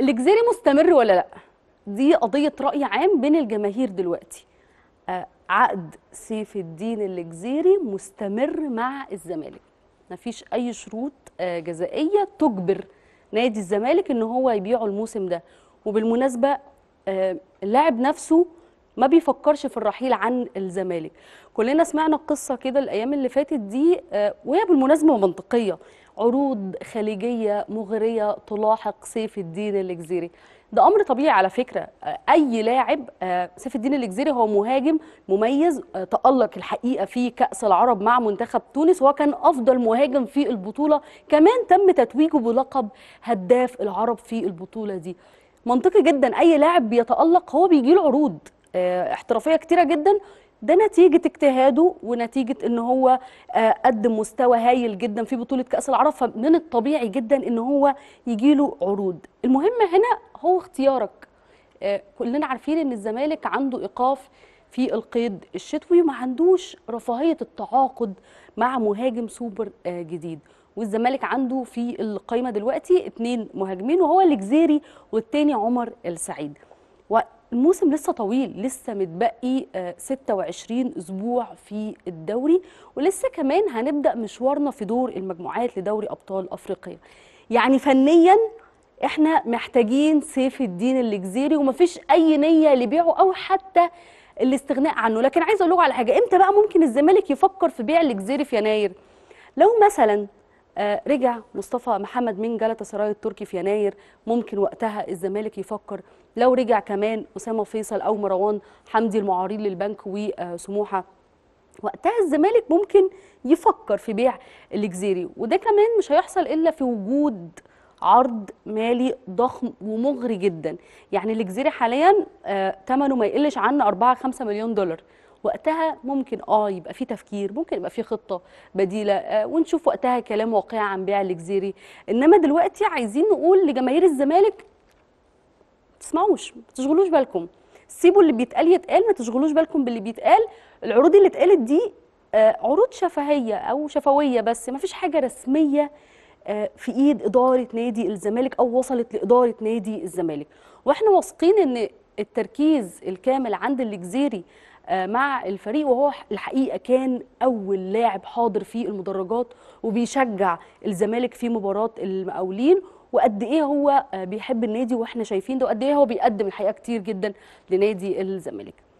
الجزيري مستمر ولا لا دي قضيه راي عام بين الجماهير دلوقتي آه، عقد سيف الدين الجزيري مستمر مع الزمالك مفيش اي شروط آه، جزائيه تجبر نادي الزمالك ان هو يبيعه الموسم ده وبالمناسبه آه، اللاعب نفسه ما بيفكرش في الرحيل عن الزمالك كلنا سمعنا قصة كده الايام اللي فاتت دي آه، وهي بالمناسبه منطقيه عروض خليجيه مغريه تلاحق سيف الدين الجزيري ده امر طبيعي على فكره آه، اي لاعب آه، سيف الدين الجزيري هو مهاجم مميز تالق الحقيقه في كاس العرب مع منتخب تونس وكان كان افضل مهاجم في البطوله كمان تم تتويجه بلقب هداف العرب في البطوله دي منطقي جدا اي لاعب بيتالق هو بيجي له عروض آه، احترافيه كتيره جدا ده نتيجة اجتهاده ونتيجة ان هو آه، قدم مستوى هايل جدا في بطولة كأس العرب فمن الطبيعي جدا ان هو يجي له عروض المهم هنا هو اختيارك آه، كلنا عارفين ان الزمالك عنده ايقاف في القيد الشتوي وما عندوش رفاهية التعاقد مع مهاجم سوبر جديد والزمالك عنده في القايمة دلوقتي اثنين مهاجمين وهو الجزيري والتاني عمر السعيد الموسم لسه طويل لسه متبقي 26 آه، اسبوع في الدوري ولسه كمان هنبدا مشوارنا في دور المجموعات لدوري ابطال افريقيا يعني فنيا احنا محتاجين سيف الدين الجزيري ومفيش اي نيه لبيعه او حتى الاستغناء عنه لكن عايزه اقول على حاجه امتى بقى ممكن الزمالك يفكر في بيع الجزيري في يناير لو مثلا آه، رجع مصطفى محمد من جلطة سراي التركي في يناير ممكن وقتها الزمالك يفكر لو رجع كمان أسامة فيصل أو مروان حمدي المعارين للبنك وسموحة وقتها الزمالك ممكن يفكر في بيع الجزيري وده كمان مش هيحصل إلا في وجود عرض مالي ضخم ومغري جدا يعني الجزيري حاليا ثمنه آه، ما يقلش عن 4 5 مليون دولار وقتها ممكن اه يبقى في تفكير ممكن يبقى في خطه بديله آه ونشوف وقتها كلام واقعي عن بيع الجزيري انما دلوقتي عايزين نقول لجماهير الزمالك ما تسمعوش ما تشغلوش بالكم سيبوا اللي بيتقال يتقال ما تشغلوش بالكم باللي بيتقال العروض اللي اتقالت دي آه عروض شفهيه او شفويه بس ما فيش حاجه رسميه آه، في ايد اداره نادي الزمالك او وصلت لاداره نادي الزمالك واحنا واثقين ان التركيز الكامل عند الجزيري آه، مع الفريق وهو الحقيقه كان اول لاعب حاضر في المدرجات وبيشجع الزمالك في مباراه المقاولين وقد ايه هو آه، بيحب النادي واحنا شايفين ده وقد ايه هو بيقدم الحقيقه كتير جدا لنادي الزمالك